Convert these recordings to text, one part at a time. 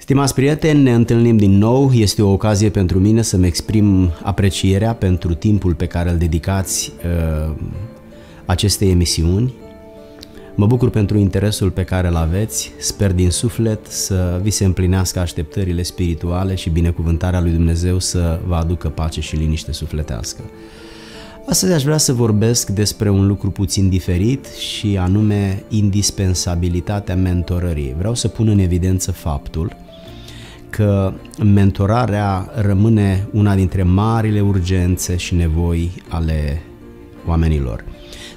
Stimați prieteni, ne întâlnim din nou. Este o ocazie pentru mine să-mi exprim aprecierea pentru timpul pe care îl dedicați uh, acestei emisiuni. Mă bucur pentru interesul pe care îl aveți. Sper din suflet să vi se împlinească așteptările spirituale și binecuvântarea lui Dumnezeu să vă aducă pace și liniște sufletească. Astăzi aș vrea să vorbesc despre un lucru puțin diferit și anume indispensabilitatea mentorării. Vreau să pun în evidență faptul că mentorarea rămâne una dintre marile urgențe și nevoi ale oamenilor.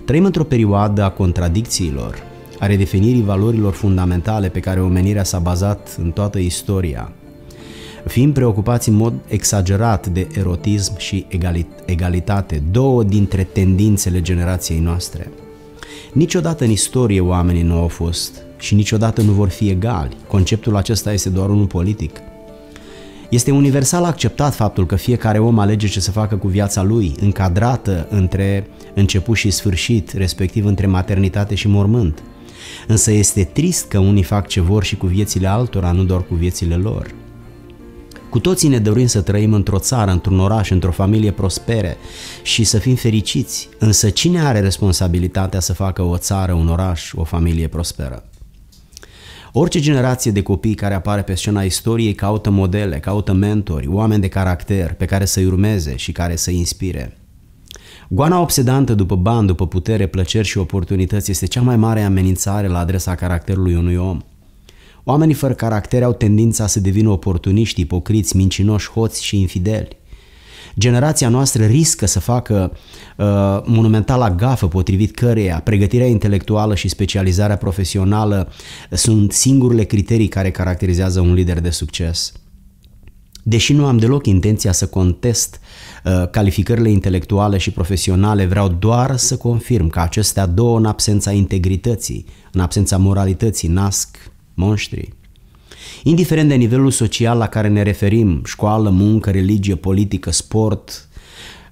Trăim într-o perioadă a contradicțiilor, a redefinirii valorilor fundamentale pe care omenirea s-a bazat în toată istoria, fiind preocupați în mod exagerat de erotism și egalitate, două dintre tendințele generației noastre. Niciodată în istorie oamenii nu au fost și niciodată nu vor fi egali. Conceptul acesta este doar unul politic. Este universal acceptat faptul că fiecare om alege ce să facă cu viața lui, încadrată între început și sfârșit, respectiv între maternitate și mormânt. Însă este trist că unii fac ce vor și cu viețile altora, nu doar cu viețile lor. Cu toții ne dorim să trăim într-o țară, într-un oraș, într-o familie prospere și să fim fericiți, însă cine are responsabilitatea să facă o țară, un oraș, o familie prosperă? Orice generație de copii care apare pe scena istoriei caută modele, caută mentori, oameni de caracter pe care să-i urmeze și care să-i inspire. Goana obsedantă după bani, după putere, plăceri și oportunități este cea mai mare amenințare la adresa caracterului unui om. Oamenii fără caracter au tendința să devină oportuniști, ipocriți, mincinoși, hoți și infideli. Generația noastră riscă să facă uh, monumentala gafă potrivit căreia pregătirea intelectuală și specializarea profesională sunt singurele criterii care caracterizează un lider de succes. Deși nu am deloc intenția să contest uh, calificările intelectuale și profesionale, vreau doar să confirm că acestea două, în absența integrității, în absența moralității, nasc monștri. Indiferent de nivelul social la care ne referim, școală, muncă, religie, politică, sport,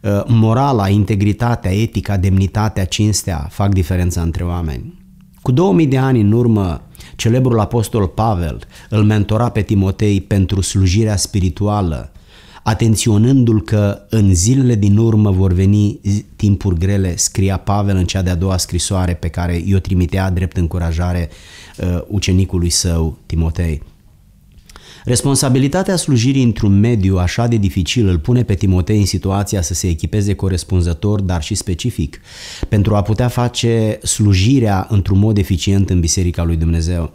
uh, morala, integritatea, etica, demnitatea, cinstea fac diferența între oameni. Cu 2000 de ani în urmă, celebrul apostol Pavel îl mentora pe Timotei pentru slujirea spirituală, atenționându-l că în zilele din urmă vor veni timpuri grele, scria Pavel în cea de-a doua scrisoare pe care i-o trimitea drept încurajare uh, ucenicului său Timotei. Responsabilitatea slujirii într-un mediu așa de dificil îl pune pe Timotei în situația să se echipeze corespunzător, dar și specific, pentru a putea face slujirea într-un mod eficient în Biserica lui Dumnezeu.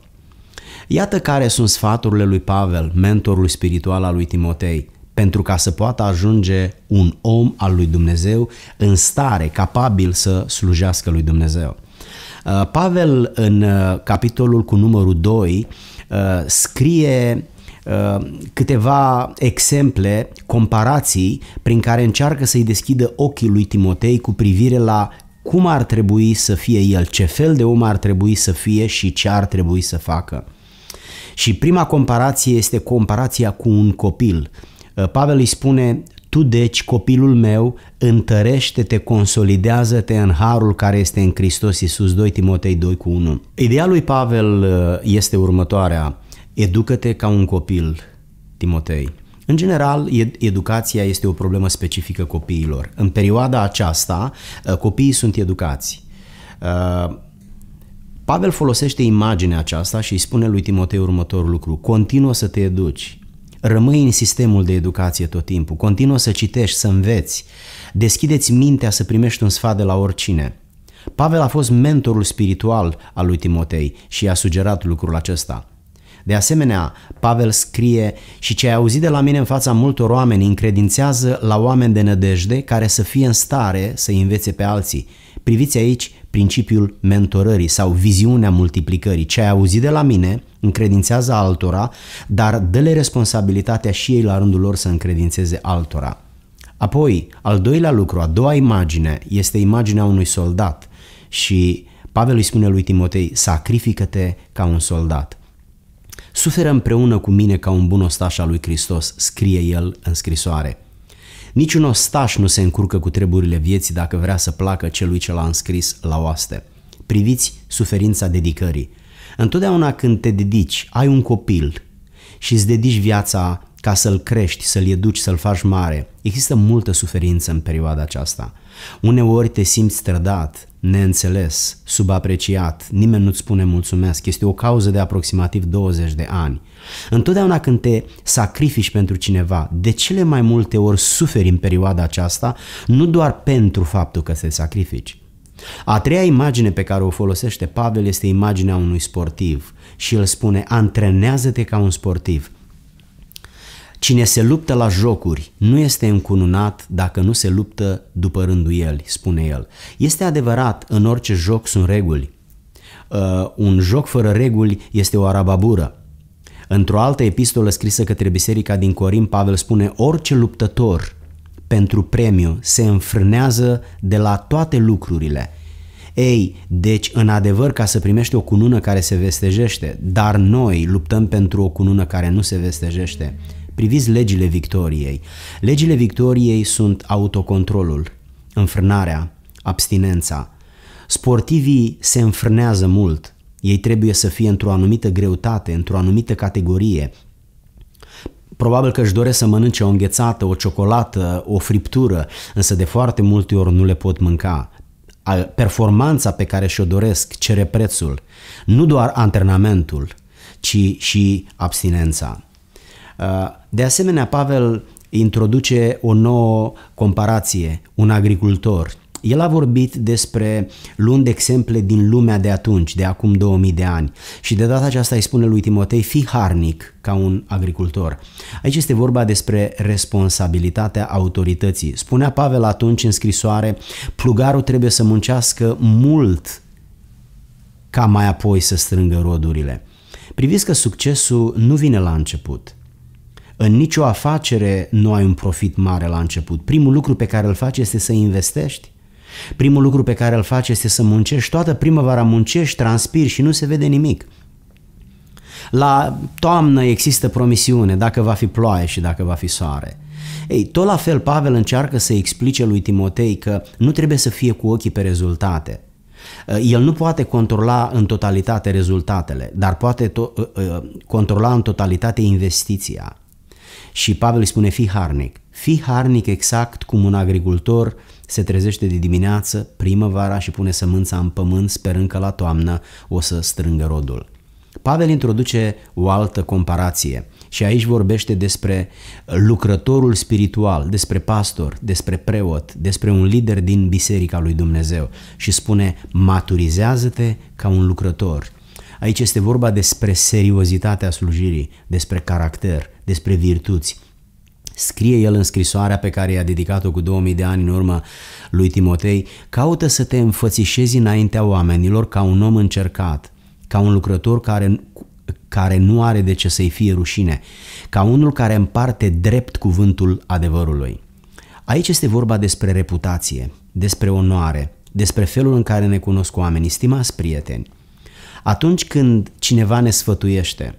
Iată care sunt sfaturile lui Pavel, mentorul spiritual al lui Timotei, pentru ca să poată ajunge un om al lui Dumnezeu în stare, capabil să slujească lui Dumnezeu. Uh, Pavel în uh, capitolul cu numărul 2 uh, scrie Uh, câteva exemple, comparații prin care încearcă să-i deschidă ochii lui Timotei cu privire la cum ar trebui să fie el, ce fel de om ar trebui să fie și ce ar trebui să facă. Și prima comparație este comparația cu un copil. Uh, Pavel îi spune, tu deci, copilul meu, întărește-te, consolidează-te în harul care este în Hristos Iisus 2 Timotei 2 cu 1. Ideea lui Pavel uh, este următoarea. Educă-te ca un copil, Timotei. În general, educația este o problemă specifică copiilor. În perioada aceasta, uh, copiii sunt educați. Uh, Pavel folosește imaginea aceasta și îi spune lui Timotei următorul lucru. Continuă să te educi. Rămâi în sistemul de educație tot timpul. Continuă să citești, să înveți. Deschideți mintea să primești un sfat de la oricine. Pavel a fost mentorul spiritual al lui Timotei și i-a sugerat lucrul acesta. De asemenea, Pavel scrie și ce ai auzit de la mine în fața multor oameni încredințează la oameni de nădejde care să fie în stare să învețe pe alții. Priviți aici principiul mentorării sau viziunea multiplicării. Ce ai auzit de la mine încredințează altora, dar dă-le responsabilitatea și ei la rândul lor să încredințeze altora. Apoi, al doilea lucru, a doua imagine, este imaginea unui soldat și Pavel îi spune lui Timotei, sacrifică-te ca un soldat suferă împreună cu mine ca un bun ostaș al lui Hristos, scrie el în scrisoare. Niciun ostaș nu se încurcă cu treburile vieții dacă vrea să placă celui ce l-a înscris la oaste. Priviți suferința dedicării. Întotdeauna când te dedici, ai un copil și îți dedici viața ca să-l crești, să-l educi, să-l faci mare. Există multă suferință în perioada aceasta. Uneori te simți strădat neînțeles, subapreciat, nimeni nu-ți spune mulțumesc, este o cauză de aproximativ 20 de ani. Întotdeauna când te sacrifici pentru cineva, de cele mai multe ori suferi în perioada aceasta, nu doar pentru faptul că te sacrifici. A treia imagine pe care o folosește Pavel este imaginea unui sportiv și el spune antrenează-te ca un sportiv. Cine se luptă la jocuri nu este încununat dacă nu se luptă după el, spune el. Este adevărat, în orice joc sunt reguli. Uh, un joc fără reguli este o arababură. Într-o altă epistolă scrisă către biserica din Corim, Pavel spune orice luptător pentru premiu se înfrânează de la toate lucrurile. Ei, deci în adevăr ca să primești o cunună care se vestejește, dar noi luptăm pentru o cunună care nu se vestejește. Priviți legile victoriei. Legile victoriei sunt autocontrolul, înfrânarea, abstinența. Sportivii se înfrânează mult. Ei trebuie să fie într-o anumită greutate, într-o anumită categorie. Probabil că își doresc să mănânce o înghețată, o ciocolată, o friptură, însă de foarte multe ori nu le pot mânca performanța pe care și-o doresc cere prețul, nu doar antrenamentul, ci și abstinența. Uh, de asemenea, Pavel introduce o nouă comparație, un agricultor. El a vorbit despre, luând exemple din lumea de atunci, de acum 2000 de ani, și de data aceasta îi spune lui Timotei, fi harnic ca un agricultor. Aici este vorba despre responsabilitatea autorității. Spunea Pavel atunci în scrisoare, plugarul trebuie să muncească mult ca mai apoi să strângă rodurile. Priviți că succesul nu vine la început, în nicio afacere nu ai un profit mare la început. Primul lucru pe care îl faci este să investești. Primul lucru pe care îl faci este să muncești. Toată primăvara muncești, transpiri și nu se vede nimic. La toamnă există promisiune dacă va fi ploaie și dacă va fi soare. Ei, tot la fel Pavel încearcă să explice lui Timotei că nu trebuie să fie cu ochii pe rezultate. Ă, el nu poate controla în totalitate rezultatele, dar poate to- ă, ă, controla în totalitate investiția. Și Pavel îi spune, fii harnic. Fii harnic exact cum un agricultor se trezește de dimineață, primăvara și pune sămânța în pământ sperând că la toamnă o să strângă rodul. Pavel introduce o altă comparație și aici vorbește despre lucrătorul spiritual, despre pastor, despre preot, despre un lider din Biserica lui Dumnezeu și spune maturizează-te ca un lucrător, Aici este vorba despre seriozitatea slujirii, despre caracter, despre virtuți. Scrie el în scrisoarea pe care i-a dedicat-o cu 2000 de ani în urmă lui Timotei, caută să te înfățișezi înaintea oamenilor ca un om încercat, ca un lucrător care, care nu are de ce să-i fie rușine, ca unul care împarte drept cuvântul adevărului. Aici este vorba despre reputație, despre onoare, despre felul în care ne cunosc oamenii, stimați prieteni. Atunci când cineva ne sfătuiește,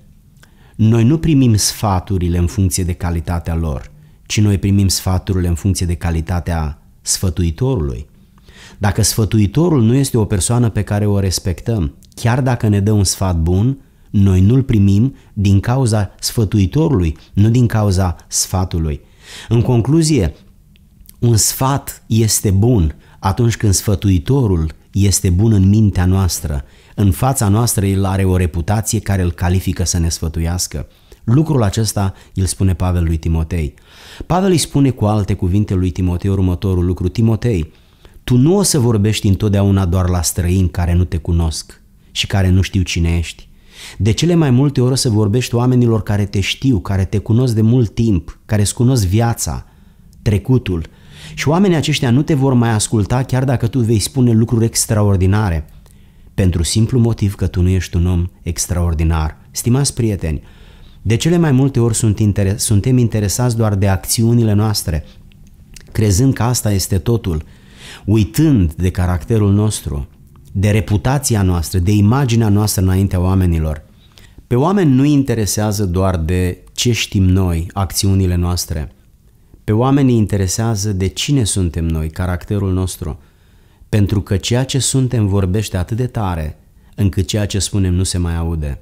noi nu primim sfaturile în funcție de calitatea lor, ci noi primim sfaturile în funcție de calitatea sfătuitorului. Dacă sfătuitorul nu este o persoană pe care o respectăm, chiar dacă ne dă un sfat bun, noi nu-l primim din cauza sfătuitorului, nu din cauza sfatului. În concluzie, un sfat este bun atunci când sfătuitorul este bun în mintea noastră în fața noastră el are o reputație care îl califică să ne sfătuiască. Lucrul acesta îl spune Pavel lui Timotei. Pavel îi spune cu alte cuvinte lui Timotei următorul lucru. Timotei, tu nu o să vorbești întotdeauna doar la străini care nu te cunosc și care nu știu cine ești. De cele mai multe ori o să vorbești oamenilor care te știu, care te cunosc de mult timp, care îți cunosc viața, trecutul. Și oamenii aceștia nu te vor mai asculta chiar dacă tu vei spune lucruri extraordinare – pentru simplu motiv că tu nu ești un om extraordinar. Stimați prieteni, de cele mai multe ori sunt interes, suntem interesați doar de acțiunile noastre, crezând că asta este totul, uitând de caracterul nostru, de reputația noastră, de imaginea noastră înaintea oamenilor. Pe oameni nu interesează doar de ce știm noi, acțiunile noastre. Pe oameni interesează de cine suntem noi, caracterul nostru pentru că ceea ce suntem vorbește atât de tare, încât ceea ce spunem nu se mai aude.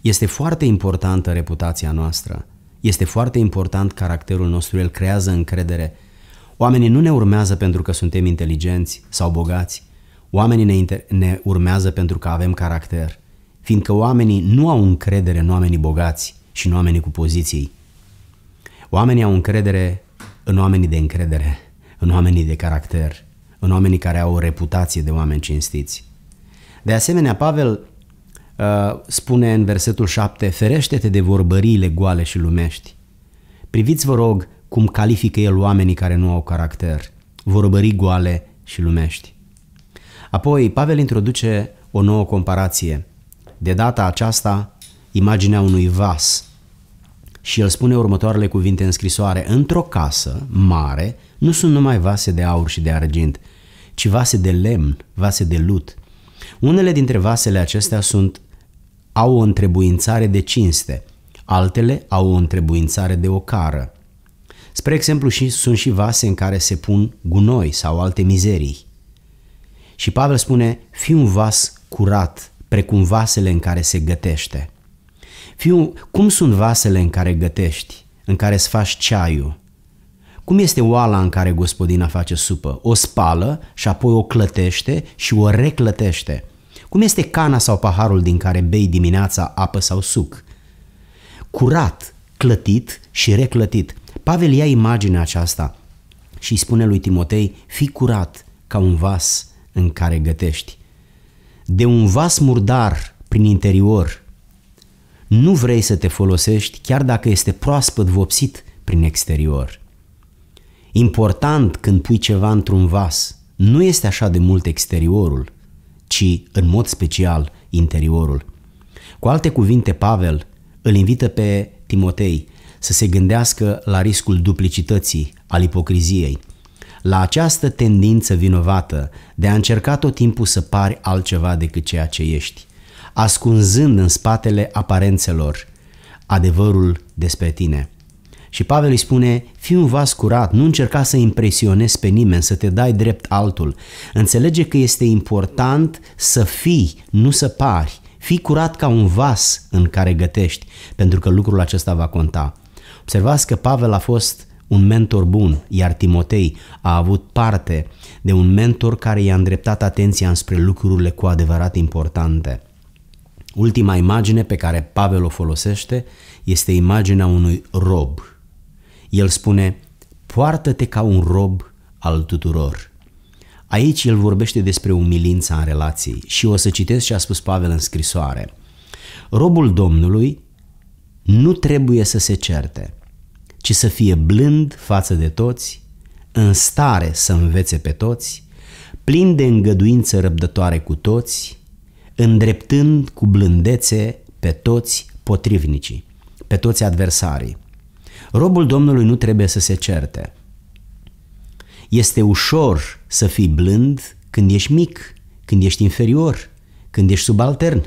Este foarte importantă reputația noastră, este foarte important caracterul nostru, el creează încredere. Oamenii nu ne urmează pentru că suntem inteligenți sau bogați, oamenii ne, inter- ne urmează pentru că avem caracter, fiindcă oamenii nu au încredere în oamenii bogați și în oamenii cu poziții. Oamenii au încredere în oamenii de încredere, în oamenii de caracter – în oamenii care au o reputație de oameni cinstiți. De asemenea, Pavel uh, spune în versetul 7, ferește-te de vorbăriile goale și lumești. Priviți, vă rog, cum califică el oamenii care nu au caracter, vorbării goale și lumești. Apoi, Pavel introduce o nouă comparație. De data aceasta, imaginea unui vas și el spune următoarele cuvinte în scrisoare. Într-o casă mare nu sunt numai vase de aur și de argint, ci vase de lemn, vase de lut. Unele dintre vasele acestea sunt, au o întrebuințare de cinste, altele au o întrebuințare de ocară. Spre exemplu, și, sunt și vase în care se pun gunoi sau alte mizerii. Și Pavel spune, fi un vas curat, precum vasele în care se gătește. Fiu, cum sunt vasele în care gătești, în care îți faci ceaiul? Cum este oala în care gospodina face supă? O spală și apoi o clătește și o reclătește. Cum este cana sau paharul din care bei dimineața apă sau suc? Curat, clătit și reclătit. Pavel ia imaginea aceasta și îi spune lui Timotei, fii curat ca un vas în care gătești. De un vas murdar prin interior nu vrei să te folosești chiar dacă este proaspăt vopsit prin exterior. Important când pui ceva într-un vas, nu este așa de mult exteriorul, ci în mod special interiorul. Cu alte cuvinte, Pavel îl invită pe Timotei să se gândească la riscul duplicității, al ipocriziei, la această tendință vinovată de a încerca tot timpul să pari altceva decât ceea ce ești ascunzând în spatele aparențelor adevărul despre tine. Și Pavel îi spune, fii un vas curat, nu încerca să impresionezi pe nimeni, să te dai drept altul. Înțelege că este important să fii, nu să pari. Fii curat ca un vas în care gătești, pentru că lucrul acesta va conta. Observați că Pavel a fost un mentor bun, iar Timotei a avut parte de un mentor care i-a îndreptat atenția înspre lucrurile cu adevărat importante. Ultima imagine pe care Pavel o folosește este imaginea unui rob. El spune, poartă-te ca un rob al tuturor. Aici el vorbește despre umilința în relații și o să citesc ce a spus Pavel în scrisoare. Robul Domnului nu trebuie să se certe, ci să fie blând față de toți, în stare să învețe pe toți, plin de îngăduință răbdătoare cu toți, îndreptând cu blândețe pe toți potrivnicii, pe toți adversarii. Robul Domnului nu trebuie să se certe. Este ușor să fii blând când ești mic, când ești inferior, când ești subaltern,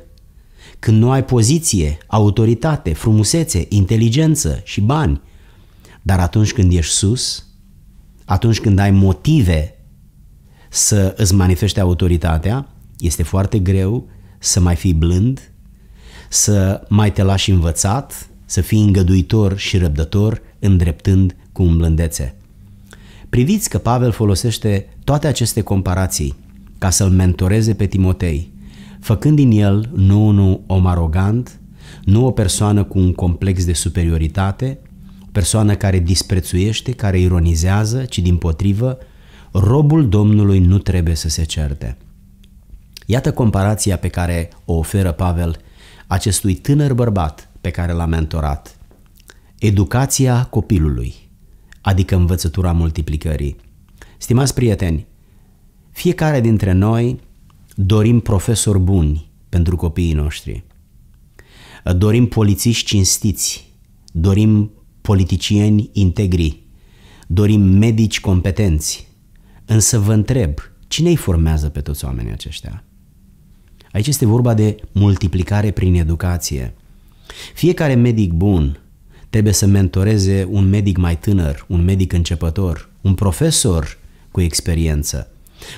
când nu ai poziție, autoritate, frumusețe, inteligență și bani. Dar atunci când ești sus, atunci când ai motive să îți manifeste autoritatea, este foarte greu să mai fii blând, să mai te lași învățat, să fii îngăduitor și răbdător, îndreptând cu îmblândețe. Priviți că Pavel folosește toate aceste comparații ca să-l mentoreze pe Timotei, făcând din el nu un om arogant, nu o persoană cu un complex de superioritate, o persoană care disprețuiește, care ironizează, ci din potrivă, robul Domnului nu trebuie să se certe. Iată comparația pe care o oferă Pavel acestui tânăr bărbat pe care l-a mentorat. Educația copilului, adică învățătura multiplicării. Stimați prieteni, fiecare dintre noi dorim profesori buni pentru copiii noștri. Dorim polițiști cinstiți, dorim politicieni integri, dorim medici competenți. Însă vă întreb, cine îi formează pe toți oamenii aceștia? Aici este vorba de multiplicare prin educație. Fiecare medic bun trebuie să mentoreze un medic mai tânăr, un medic începător, un profesor cu experiență,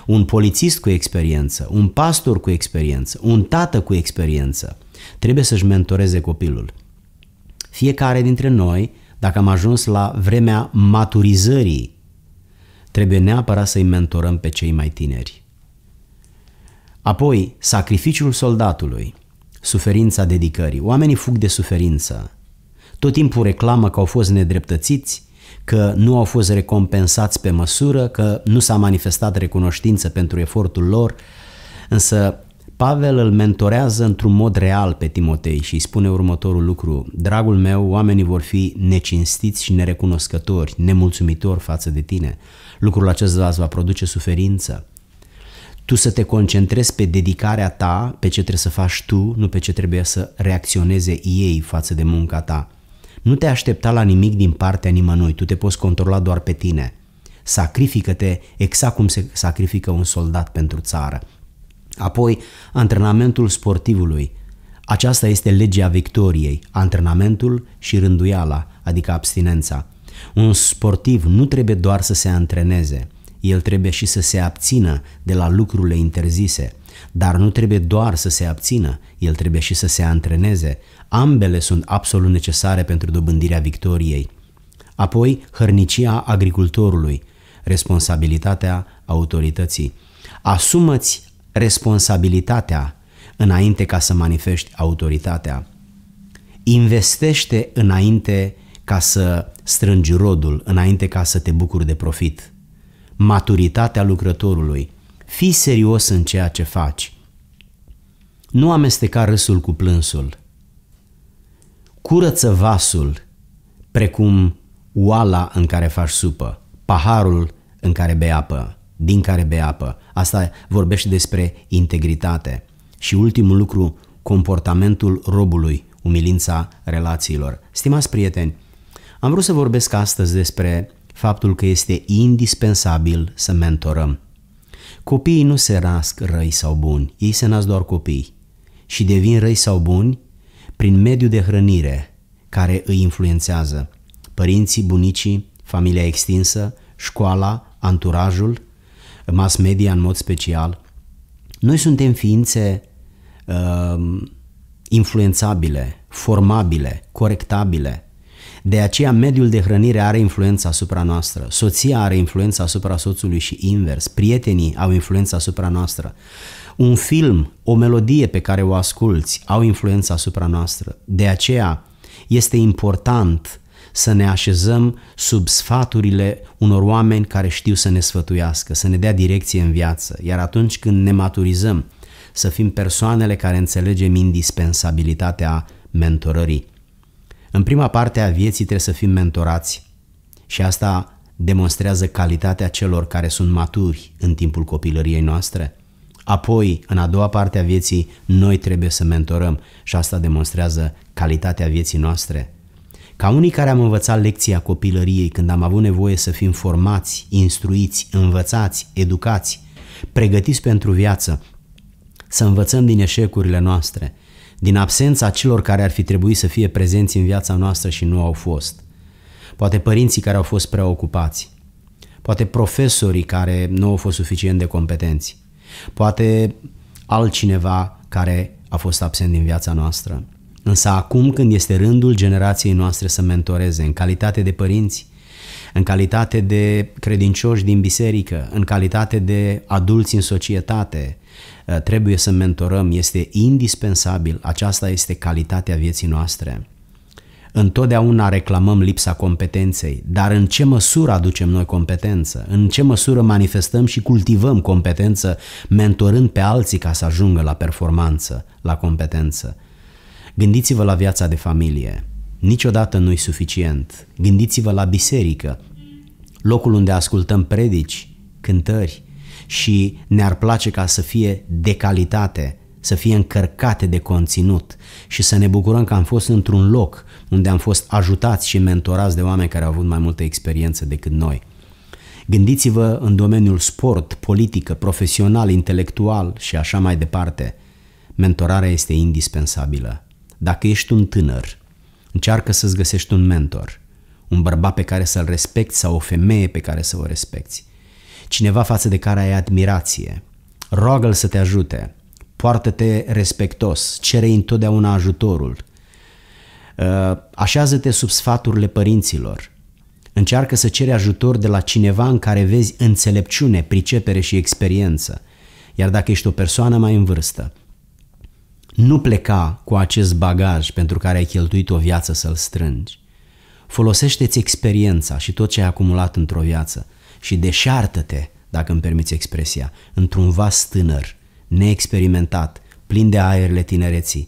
un polițist cu experiență, un pastor cu experiență, un tată cu experiență. Trebuie să-și mentoreze copilul. Fiecare dintre noi, dacă am ajuns la vremea maturizării, trebuie neapărat să-i mentorăm pe cei mai tineri. Apoi, sacrificiul soldatului, suferința dedicării. Oamenii fug de suferință. Tot timpul reclamă că au fost nedreptățiți, că nu au fost recompensați pe măsură, că nu s-a manifestat recunoștință pentru efortul lor, însă Pavel îl mentorează într-un mod real pe Timotei și îi spune următorul lucru. Dragul meu, oamenii vor fi necinstiți și nerecunoscători, nemulțumitori față de tine. Lucrul acesta îți va produce suferință tu să te concentrezi pe dedicarea ta, pe ce trebuie să faci tu, nu pe ce trebuie să reacționeze ei față de munca ta. Nu te aștepta la nimic din partea nimănui, tu te poți controla doar pe tine. Sacrifică-te exact cum se sacrifică un soldat pentru țară. Apoi, antrenamentul sportivului. Aceasta este legea victoriei, antrenamentul și rânduiala, adică abstinența. Un sportiv nu trebuie doar să se antreneze, el trebuie și să se abțină de la lucrurile interzise. Dar nu trebuie doar să se abțină, el trebuie și să se antreneze. Ambele sunt absolut necesare pentru dobândirea victoriei. Apoi, hărnicia agricultorului, responsabilitatea autorității. Asumă-ți responsabilitatea înainte ca să manifesti autoritatea. Investește înainte ca să strângi rodul, înainte ca să te bucuri de profit maturitatea lucrătorului. Fii serios în ceea ce faci. Nu amesteca râsul cu plânsul. Curăță vasul, precum oala în care faci supă, paharul în care bei apă, din care bei apă. Asta vorbește despre integritate. Și ultimul lucru, comportamentul robului, umilința relațiilor. Stimați prieteni, am vrut să vorbesc astăzi despre faptul că este indispensabil să mentorăm. Copiii nu se nasc răi sau buni, ei se nasc doar copii și devin răi sau buni prin mediul de hrănire care îi influențează. Părinții, bunicii, familia extinsă, școala, anturajul, mass media în mod special. Noi suntem ființe uh, influențabile, formabile, corectabile, de aceea mediul de hrănire are influența asupra noastră, soția are influența asupra soțului și invers, prietenii au influența asupra noastră. Un film, o melodie pe care o asculți au influența asupra noastră. De aceea este important să ne așezăm sub sfaturile unor oameni care știu să ne sfătuiască, să ne dea direcție în viață. Iar atunci când ne maturizăm, să fim persoanele care înțelegem indispensabilitatea mentorării. În prima parte a vieții trebuie să fim mentorați și asta demonstrează calitatea celor care sunt maturi în timpul copilăriei noastre. Apoi, în a doua parte a vieții, noi trebuie să mentorăm și asta demonstrează calitatea vieții noastre. Ca unii care am învățat lecția copilăriei când am avut nevoie să fim formați, instruiți, învățați, educați, pregătiți pentru viață, să învățăm din eșecurile noastre, din absența celor care ar fi trebuit să fie prezenți în viața noastră și nu au fost. Poate părinții care au fost prea ocupați. Poate profesorii care nu au fost suficient de competenți. Poate altcineva care a fost absent din viața noastră. Însă acum când este rândul generației noastre să mentoreze în calitate de părinți, în calitate de credincioși din biserică, în calitate de adulți în societate, uh, trebuie să mentorăm, este indispensabil, aceasta este calitatea vieții noastre. Întotdeauna reclamăm lipsa competenței, dar în ce măsură aducem noi competență? În ce măsură manifestăm și cultivăm competență, mentorând pe alții ca să ajungă la performanță, la competență? Gândiți-vă la viața de familie niciodată nu-i suficient. Gândiți-vă la biserică, locul unde ascultăm predici, cântări și ne-ar place ca să fie de calitate, să fie încărcate de conținut și să ne bucurăm că am fost într-un loc unde am fost ajutați și mentorați de oameni care au avut mai multă experiență decât noi. Gândiți-vă în domeniul sport, politică, profesional, intelectual și așa mai departe. Mentorarea este indispensabilă. Dacă ești un tânăr Încearcă să-ți găsești un mentor, un bărbat pe care să-l respecti sau o femeie pe care să o respecti. Cineva față de care ai admirație. Roagă-l să te ajute. Poartă-te respectos. Cere întotdeauna ajutorul. Uh, așează-te sub sfaturile părinților. Încearcă să ceri ajutor de la cineva în care vezi înțelepciune, pricepere și experiență. Iar dacă ești o persoană mai în vârstă, nu pleca cu acest bagaj pentru care ai cheltuit o viață să-l strângi. Folosește-ți experiența și tot ce ai acumulat într-o viață și deșartă-te, dacă îmi permiți expresia, într-un vas tânăr, neexperimentat, plin de aerele tinereții.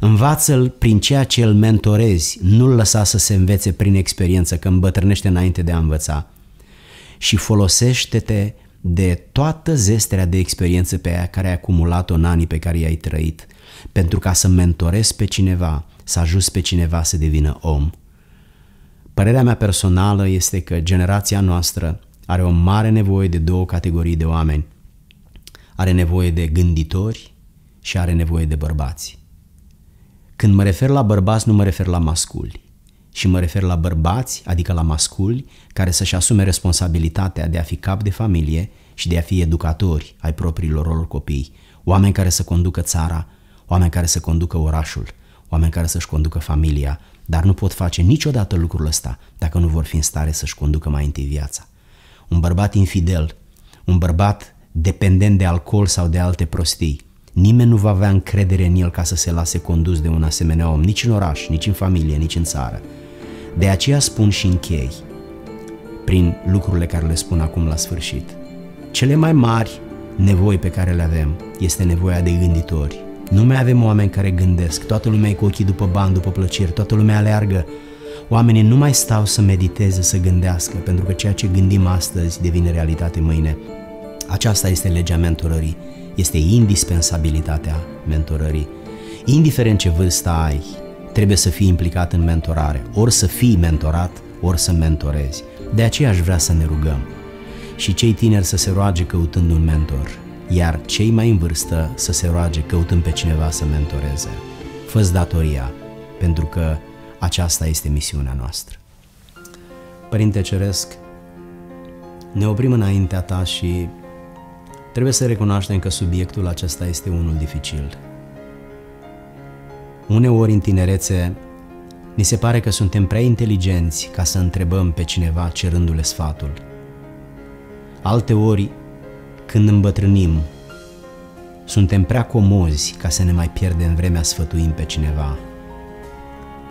Învață-l prin ceea ce îl mentorezi, nu-l lăsa să se învețe prin experiență, că îmbătrânește înainte de a învăța. Și folosește-te de toată zestrea de experiență pe care ai acumulat-o în anii pe care i-ai trăit pentru ca să mentorez pe cineva, să ajut pe cineva să devină om. Părerea mea personală este că generația noastră are o mare nevoie de două categorii de oameni. Are nevoie de gânditori și are nevoie de bărbați. Când mă refer la bărbați, nu mă refer la masculi și mă refer la bărbați, adică la masculi, care să-și asume responsabilitatea de a fi cap de familie și de a fi educatori ai propriilor lor copii, oameni care să conducă țara oameni care să conducă orașul, oameni care să-și conducă familia, dar nu pot face niciodată lucrul ăsta dacă nu vor fi în stare să-și conducă mai întâi viața. Un bărbat infidel, un bărbat dependent de alcool sau de alte prostii, nimeni nu va avea încredere în el ca să se lase condus de un asemenea om, nici în oraș, nici în familie, nici în țară. De aceea spun și închei, prin lucrurile care le spun acum la sfârșit. Cele mai mari nevoi pe care le avem este nevoia de gânditori, nu mai avem oameni care gândesc, toată lumea e cu ochii după bani, după plăceri, toată lumea aleargă. Oamenii nu mai stau să mediteze, să gândească, pentru că ceea ce gândim astăzi devine realitate mâine. Aceasta este legea mentorării, este indispensabilitatea mentorării. Indiferent ce vârstă ai, trebuie să fii implicat în mentorare, ori să fii mentorat, ori să mentorezi. De aceea aș vrea să ne rugăm și cei tineri să se roage căutând un mentor, iar cei mai în vârstă să se roage căutând pe cineva să mentoreze. fă datoria, pentru că aceasta este misiunea noastră. Părinte Ceresc, ne oprim înaintea ta și trebuie să recunoaștem că subiectul acesta este unul dificil. Uneori în tinerețe ni se pare că suntem prea inteligenți ca să întrebăm pe cineva cerându-le sfatul. Alte ori când îmbătrânim, suntem prea comozi ca să ne mai pierdem vremea sfătuind pe cineva.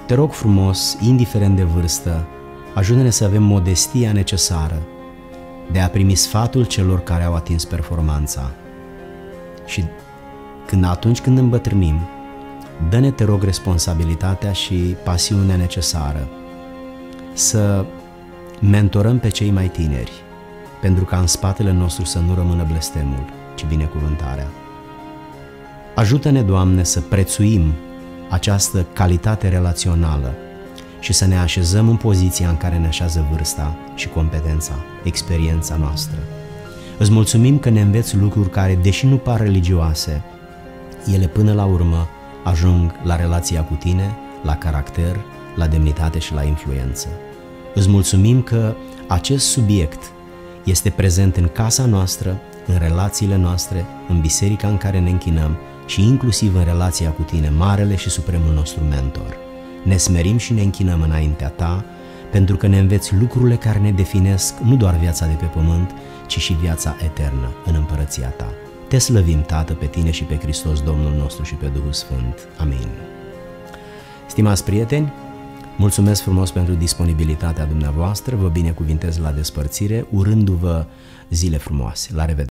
Te rog frumos, indiferent de vârstă, ajută-ne să avem modestia necesară de a primi sfatul celor care au atins performanța. Și când atunci când îmbătrânim, dă-ne, te rog, responsabilitatea și pasiunea necesară să mentorăm pe cei mai tineri, pentru ca în spatele nostru să nu rămână blestemul, ci binecuvântarea. Ajută-ne, Doamne, să prețuim această calitate relațională și să ne așezăm în poziția în care ne așează vârsta și competența, experiența noastră. Îți mulțumim că ne înveți lucruri care, deși nu par religioase, ele până la urmă ajung la relația cu tine, la caracter, la demnitate și la influență. Îți mulțumim că acest subiect este prezent în casa noastră, în relațiile noastre, în biserica în care ne închinăm și inclusiv în relația cu tine, Marele și Supremul nostru Mentor. Ne smerim și ne închinăm înaintea ta, pentru că ne înveți lucrurile care ne definesc nu doar viața de pe pământ, ci și viața eternă în împărăția ta. Te slăvim, Tată, pe tine și pe Hristos, Domnul nostru și pe Duhul Sfânt. Amin. Stimați prieteni, Mulțumesc frumos pentru disponibilitatea dumneavoastră, vă binecuvintez la despărțire, urându-vă zile frumoase. La revedere!